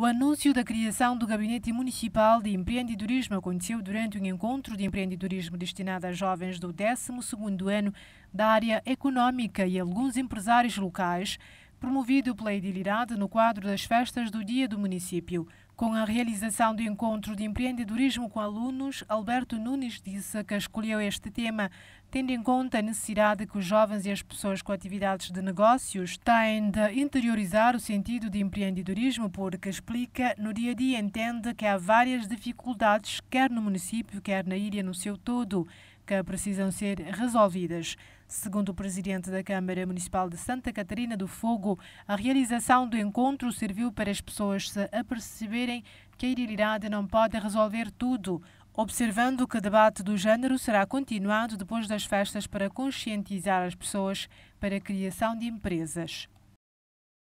O anúncio da criação do Gabinete Municipal de Empreendedorismo aconteceu durante um encontro de empreendedorismo destinado a jovens do 12º ano da área econômica e alguns empresários locais promovido pela Edilidade no quadro das festas do Dia do Município. Com a realização do encontro de empreendedorismo com alunos, Alberto Nunes disse que escolheu este tema tendo em conta a necessidade que os jovens e as pessoas com atividades de negócios têm de interiorizar o sentido de empreendedorismo, porque explica, no dia a dia entende que há várias dificuldades, quer no município, quer na ilha no seu todo que precisam ser resolvidas. Segundo o presidente da Câmara Municipal de Santa Catarina do Fogo, a realização do encontro serviu para as pessoas se aperceberem que a irilidade não pode resolver tudo, observando que o debate do género será continuado depois das festas para conscientizar as pessoas para a criação de empresas.